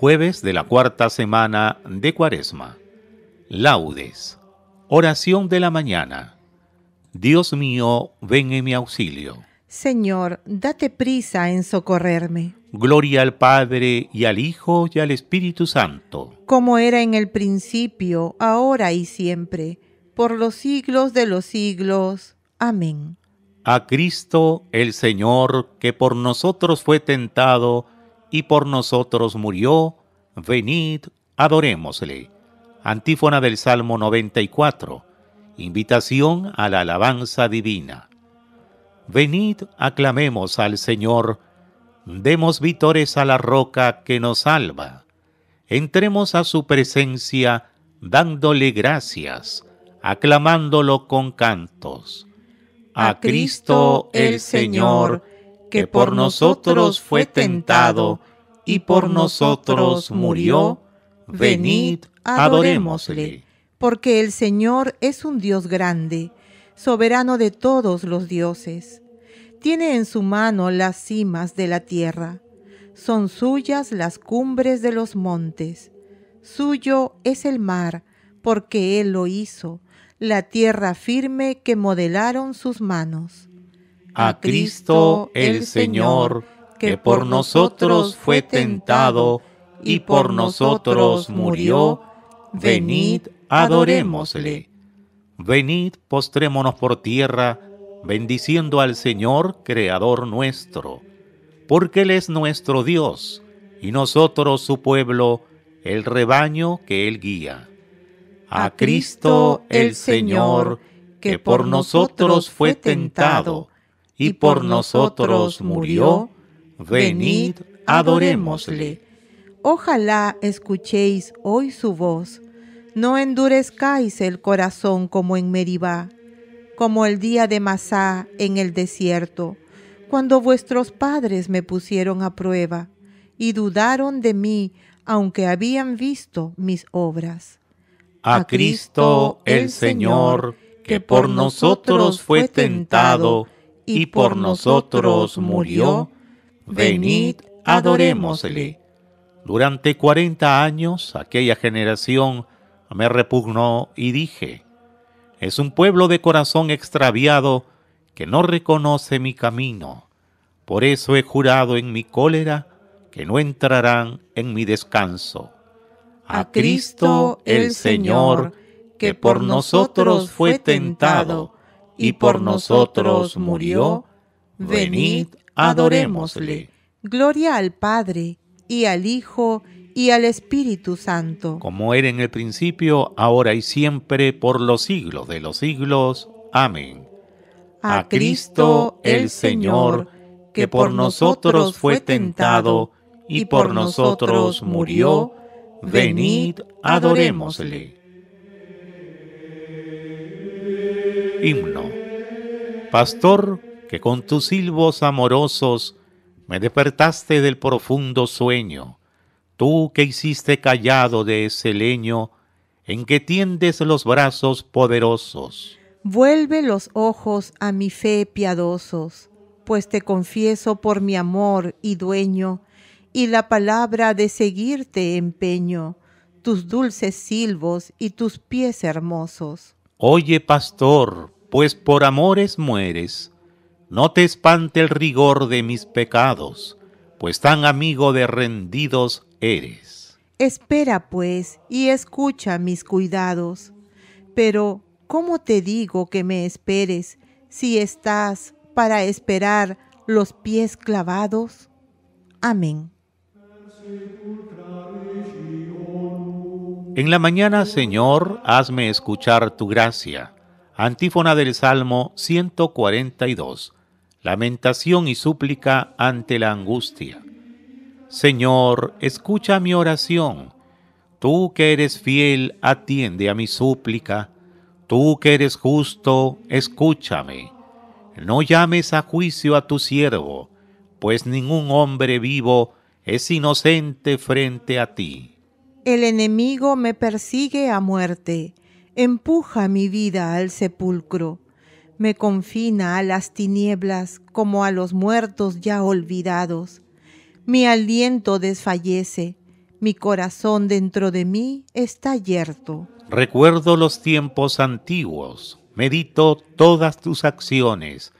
jueves de la cuarta semana de Cuaresma. Laudes. Oración de la mañana. Dios mío, ven en mi auxilio. Señor, date prisa en socorrerme. Gloria al Padre y al Hijo y al Espíritu Santo. Como era en el principio, ahora y siempre, por los siglos de los siglos. Amén. A Cristo el Señor, que por nosotros fue tentado, y por nosotros murió, venid, adorémosle. Antífona del Salmo 94. Invitación a la alabanza divina. Venid, aclamemos al Señor, demos vítores a la roca que nos salva. Entremos a su presencia dándole gracias, aclamándolo con cantos. A Cristo el Señor, que por nosotros fue tentado y por nosotros murió, venid, adorémosle. Porque el Señor es un Dios grande, soberano de todos los dioses. Tiene en su mano las cimas de la tierra, son suyas las cumbres de los montes. Suyo es el mar, porque Él lo hizo, la tierra firme que modelaron sus manos a Cristo el Señor, que por nosotros fue tentado y por nosotros murió, venid, adorémosle. Venid, postrémonos por tierra, bendiciendo al Señor, Creador nuestro, porque Él es nuestro Dios, y nosotros su pueblo, el rebaño que Él guía. A Cristo el Señor, que por nosotros fue tentado, y por nosotros murió, venid, adorémosle. Ojalá escuchéis hoy su voz, no endurezcáis el corazón como en Meribá, como el día de Masá en el desierto, cuando vuestros padres me pusieron a prueba y dudaron de mí, aunque habían visto mis obras. A Cristo el Señor, que por nosotros fue tentado, y por nosotros murió, venid, adorémosle. Durante cuarenta años aquella generación me repugnó y dije, es un pueblo de corazón extraviado que no reconoce mi camino. Por eso he jurado en mi cólera que no entrarán en mi descanso. A Cristo el Señor, que por nosotros fue tentado, y por nosotros murió, venid, adorémosle. Gloria al Padre, y al Hijo, y al Espíritu Santo. Como era en el principio, ahora y siempre, por los siglos de los siglos. Amén. A Cristo el Señor, que por nosotros fue tentado, y por nosotros murió, venid, adorémosle. Himno Pastor, que con tus silbos amorosos me despertaste del profundo sueño, tú que hiciste callado de ese leño en que tiendes los brazos poderosos. Vuelve los ojos a mi fe piadosos, pues te confieso por mi amor y dueño, y la palabra de seguirte empeño, tus dulces silbos y tus pies hermosos. Oye, pastor, pues por amores mueres. No te espante el rigor de mis pecados, pues tan amigo de rendidos eres. Espera, pues, y escucha mis cuidados. Pero, ¿cómo te digo que me esperes si estás para esperar los pies clavados? Amén. En la mañana, Señor, hazme escuchar tu gracia Antífona del Salmo 142. Lamentación y súplica ante la angustia. Señor, escucha mi oración. Tú que eres fiel, atiende a mi súplica. Tú que eres justo, escúchame. No llames a juicio a tu siervo, pues ningún hombre vivo es inocente frente a ti. El enemigo me persigue a muerte empuja mi vida al sepulcro, me confina a las tinieblas como a los muertos ya olvidados. Mi aliento desfallece, mi corazón dentro de mí está yerto. Recuerdo los tiempos antiguos, medito todas tus acciones,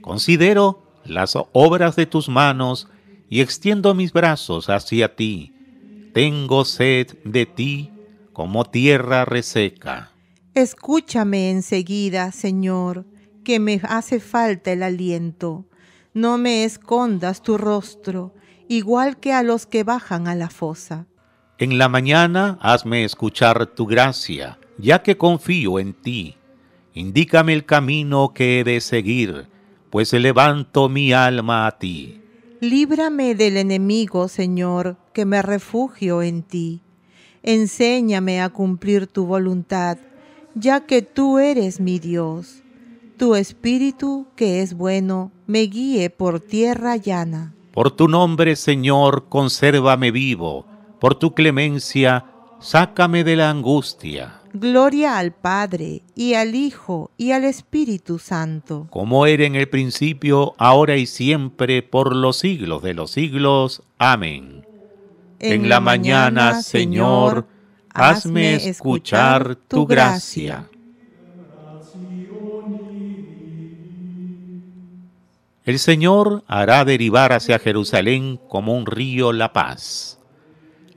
considero las obras de tus manos y extiendo mis brazos hacia ti. Tengo sed de ti, como tierra reseca. Escúchame enseguida, Señor, que me hace falta el aliento. No me escondas tu rostro, igual que a los que bajan a la fosa. En la mañana hazme escuchar tu gracia, ya que confío en ti. Indícame el camino que he de seguir, pues levanto mi alma a ti. Líbrame del enemigo, Señor, que me refugio en ti enséñame a cumplir tu voluntad, ya que tú eres mi Dios. Tu espíritu, que es bueno, me guíe por tierra llana. Por tu nombre, Señor, consérvame vivo, por tu clemencia, sácame de la angustia. Gloria al Padre, y al Hijo, y al Espíritu Santo. Como era en el principio, ahora y siempre, por los siglos de los siglos. Amén. En la mañana, Señor, hazme escuchar tu gracia. El Señor hará derivar hacia Jerusalén como un río la paz.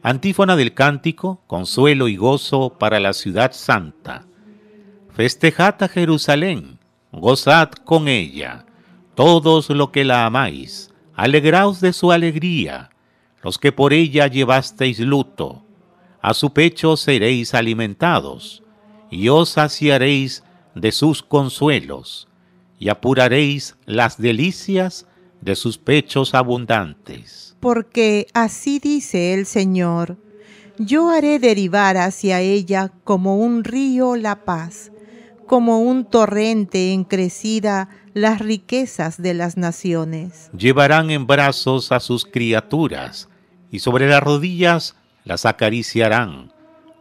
Antífona del cántico, consuelo y gozo para la ciudad santa. Festejad a Jerusalén, gozad con ella, todos los que la amáis, alegraos de su alegría, los que por ella llevasteis luto, a su pecho seréis alimentados, y os saciaréis de sus consuelos, y apuraréis las delicias de sus pechos abundantes. Porque así dice el Señor, yo haré derivar hacia ella como un río la paz, como un torrente en crecida las riquezas de las naciones. Llevarán en brazos a sus criaturas, y sobre las rodillas las acariciarán,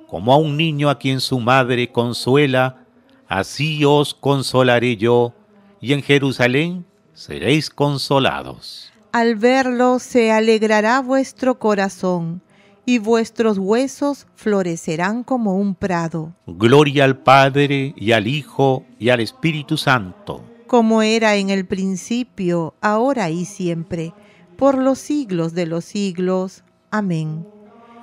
como a un niño a quien su madre consuela, así os consolaré yo, y en Jerusalén seréis consolados. Al verlo se alegrará vuestro corazón, y vuestros huesos florecerán como un prado. Gloria al Padre, y al Hijo, y al Espíritu Santo. Como era en el principio, ahora y siempre por los siglos de los siglos. Amén.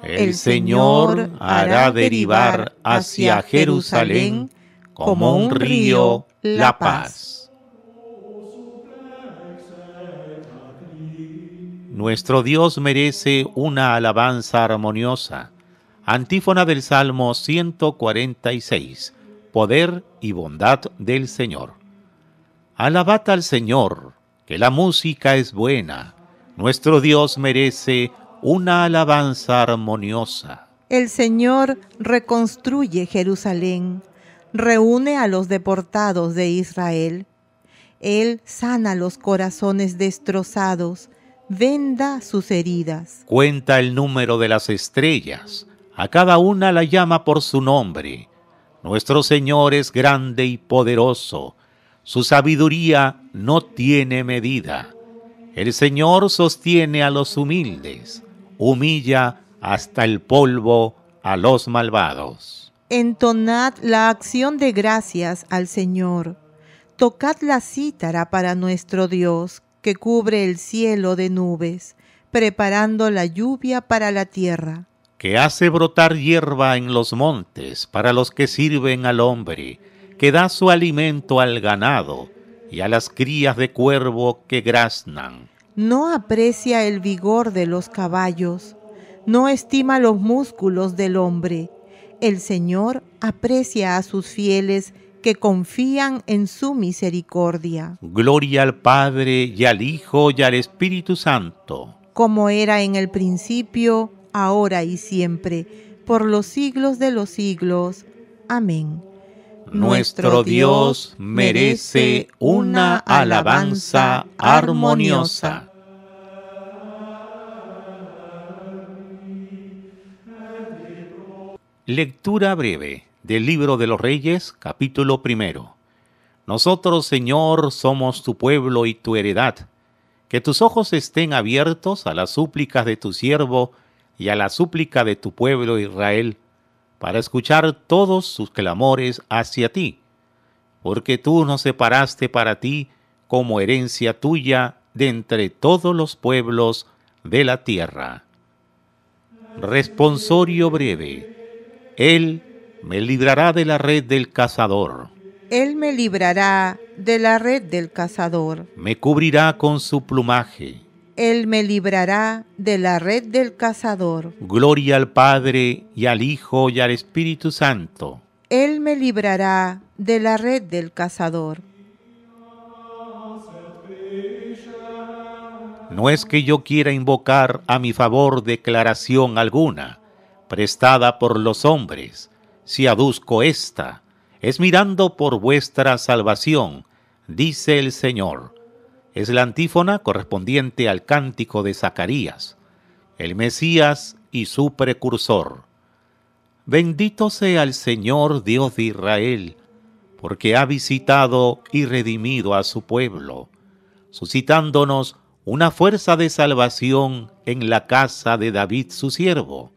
El, Señor hará derivar hacia Jerusalén como un río la paz. Nuestro Dios merece una alabanza armoniosa. Antífona del Salmo 146. Poder y bondad del Señor. Alabad al Señor, que la música es buena nuestro Dios merece una alabanza armoniosa. El Señor reconstruye Jerusalén, reúne a los deportados de Israel. Él sana los corazones destrozados, venda sus heridas. Cuenta el número de las estrellas, a cada una la llama por su nombre. Nuestro Señor es grande y poderoso, su sabiduría no tiene medida. El Señor sostiene a los humildes, humilla hasta el polvo a los malvados. Entonad la acción de gracias al Señor. Tocad la cítara para nuestro Dios, que cubre el cielo de nubes, preparando la lluvia para la tierra. Que hace brotar hierba en los montes para los que sirven al hombre, que da su alimento al ganado y a las crías de cuervo que graznan. No aprecia el vigor de los caballos, no estima los músculos del hombre. El Señor aprecia a sus fieles que confían en su misericordia. Gloria al Padre y al Hijo y al Espíritu Santo. Como era en el principio, ahora y siempre, por los siglos de los siglos. Amén nuestro Dios merece una alabanza armoniosa. Lectura breve del libro de los Reyes, capítulo primero. Nosotros, Señor, somos tu pueblo y tu heredad. Que tus ojos estén abiertos a las súplicas de tu siervo y a la súplica de tu pueblo Israel para escuchar todos sus clamores hacia ti, porque tú nos separaste para ti como herencia tuya de entre todos los pueblos de la tierra. Responsorio breve. Él me librará de la red del cazador. Él me librará de la red del cazador. Me cubrirá con su plumaje él me librará de la red del cazador. Gloria al Padre y al Hijo y al Espíritu Santo. Él me librará de la red del cazador. No es que yo quiera invocar a mi favor declaración alguna, prestada por los hombres, si aduzco esta, es mirando por vuestra salvación, dice el Señor es la antífona correspondiente al cántico de Zacarías, el Mesías y su precursor. Bendito sea el Señor Dios de Israel, porque ha visitado y redimido a su pueblo, suscitándonos una fuerza de salvación en la casa de David su siervo,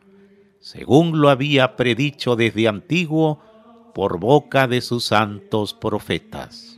según lo había predicho desde antiguo por boca de sus santos profetas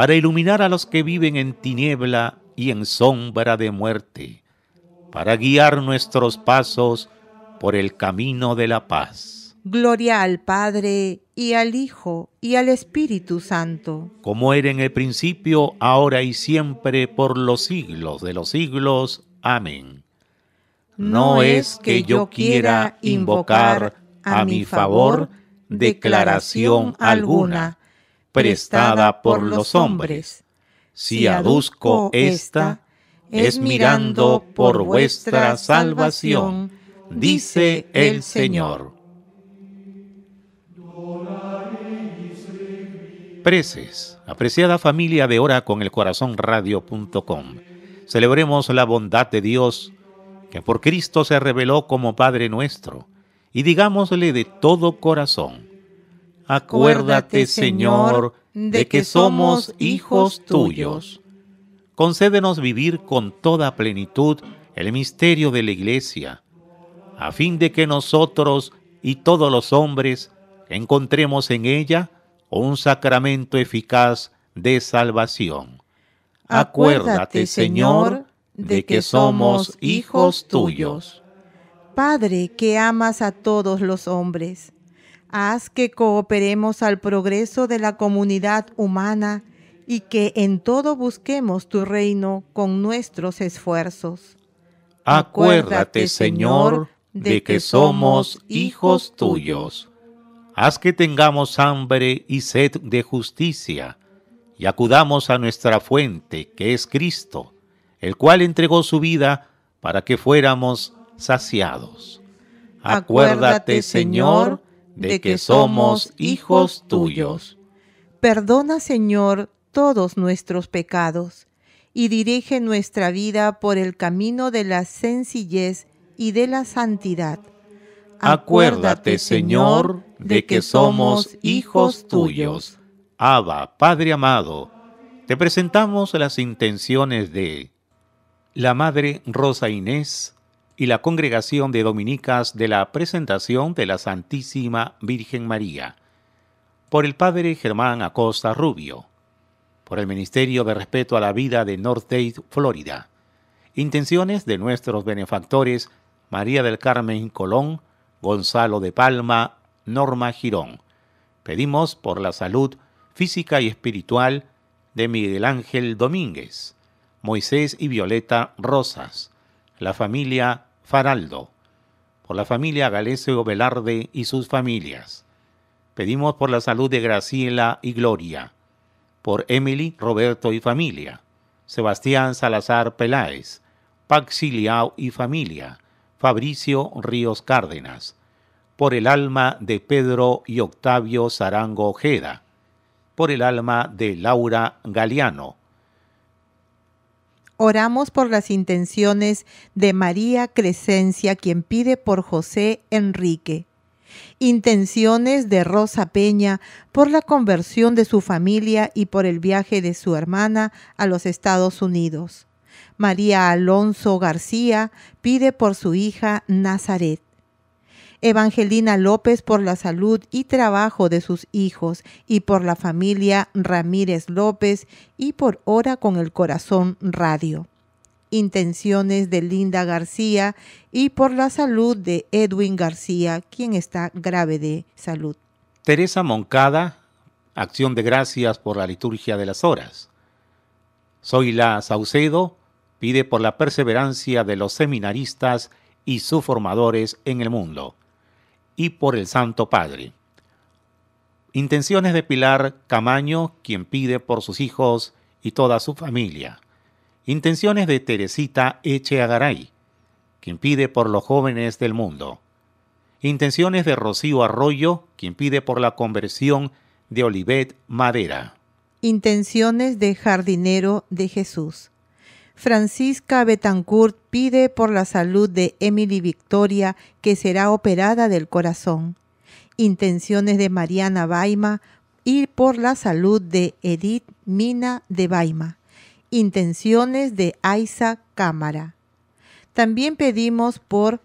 para iluminar a los que viven en tiniebla y en sombra de muerte, para guiar nuestros pasos por el camino de la paz. Gloria al Padre y al Hijo y al Espíritu Santo. Como era en el principio, ahora y siempre, por los siglos de los siglos. Amén. No, es que yo quiera invocar a mi favor declaración alguna prestada por los hombres. Si aduzco esta, es mirando por vuestra salvación, dice el Señor. Preces, apreciada familia de Hora con el Corazón Radio.com, celebremos la bondad de Dios que por Cristo se reveló como Padre nuestro y digámosle de todo corazón. Acuérdate, Señor, de que somos hijos tuyos. Concédenos vivir con toda plenitud el misterio de la Iglesia, a fin de que nosotros y todos los hombres encontremos en ella un sacramento eficaz de salvación. Acuérdate, Señor, de que somos hijos tuyos. Padre que amas a todos los hombres, Haz que cooperemos al progreso de la comunidad humana y que en todo busquemos tu reino con nuestros esfuerzos. Acuérdate, Señor, de que somos hijos tuyos. Haz que tengamos hambre y sed de justicia, y acudamos a nuestra fuente, que es Cristo, el cual entregó su vida para que fuéramos saciados. Acuérdate, Señor, de que somos hijos tuyos. Perdona, Señor, todos nuestros pecados y dirige nuestra vida por el camino de la sencillez y de la santidad. Acuérdate, Señor, de que somos hijos tuyos. Abba, Padre amado, te presentamos las intenciones de la Madre Rosa Inés y la Congregación de Dominicas de la Presentación de la Santísima Virgen María, por el Padre Germán Acosta Rubio, por el Ministerio de Respeto a la Vida de North Dade, Florida, intenciones de nuestros benefactores María del Carmen Colón, Gonzalo de Palma, Norma Girón. Pedimos por la salud física y espiritual de Miguel Ángel Domínguez, Moisés y Violeta Rosas, la familia Faraldo, por la familia Galesio Velarde y sus familias. Pedimos por la salud de Graciela y Gloria, por Emily, Roberto y familia, Sebastián Salazar Peláez, Paxiliao y familia, Fabricio Ríos Cárdenas, por el alma de Pedro y Octavio Zarango Ojeda, por el alma de Laura Galeano, Oramos por las intenciones de María Crescencia, quien pide por José Enrique. Intenciones de Rosa Peña por la conversión de su familia y por el viaje de su hermana a los Estados Unidos. María Alonso García pide por su hija Nazaret. Evangelina López por la salud y trabajo de sus hijos y por la familia Ramírez López y por Hora con el Corazón Radio. Intenciones de Linda García y por la salud de Edwin García, quien está grave de salud. Teresa Moncada, acción de gracias por la liturgia de las horas. Soy la Saucedo, pide por la perseverancia de los seminaristas y sus formadores en el mundo y por el Santo Padre. Intenciones de Pilar Camaño, quien pide por sus hijos y toda su familia. Intenciones de Teresita Echeagaray, quien pide por los jóvenes del mundo. Intenciones de Rocío Arroyo, quien pide por la conversión de Olivet Madera. Intenciones de Jardinero de Jesús. Francisca Betancourt pide por la salud de Emily Victoria, que será operada del corazón. Intenciones de Mariana Baima y por la salud de Edith Mina de Baima. Intenciones de Aiza Cámara. También pedimos por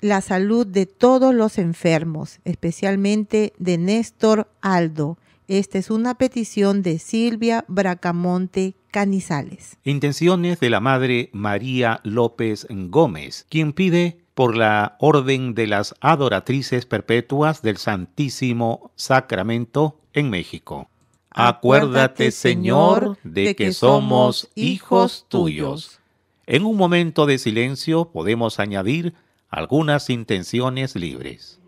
la salud de todos los enfermos, especialmente de Néstor Aldo. Esta es una petición de Silvia Bracamonte Intenciones de la Madre María López Gómez, quien pide por la Orden de las Adoratrices Perpetuas del Santísimo Sacramento en México. Acuérdate, Señor, de que somos hijos tuyos. En un momento de silencio podemos añadir algunas intenciones libres.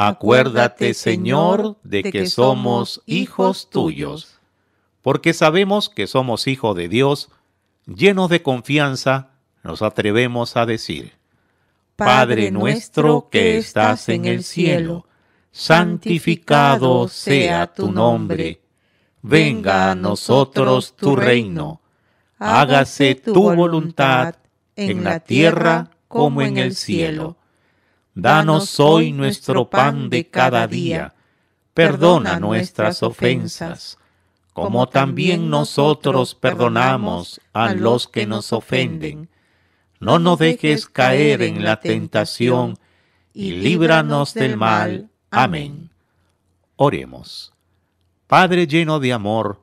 Acuérdate, Señor, de que somos hijos tuyos, porque sabemos que somos hijos de Dios, llenos de confianza, nos atrevemos a decir, Padre nuestro que estás en el cielo, santificado sea tu nombre, venga a nosotros tu reino, hágase tu voluntad en la tierra como en el cielo. Danos hoy nuestro pan de cada día. Perdona nuestras ofensas, como también nosotros perdonamos a los que nos ofenden. No nos dejes caer en la tentación, y líbranos del mal. Amén. Oremos. Padre lleno de amor,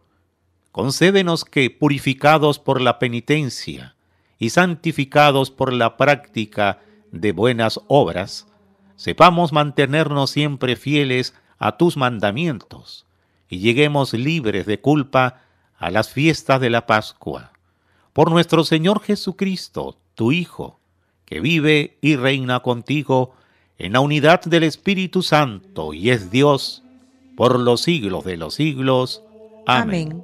concédenos que, purificados por la penitencia y santificados por la práctica, de buenas obras, sepamos mantenernos siempre fieles a tus mandamientos y lleguemos libres de culpa a las fiestas de la Pascua. Por nuestro Señor Jesucristo, tu Hijo, que vive y reina contigo en la unidad del Espíritu Santo y es Dios por los siglos de los siglos. Amén.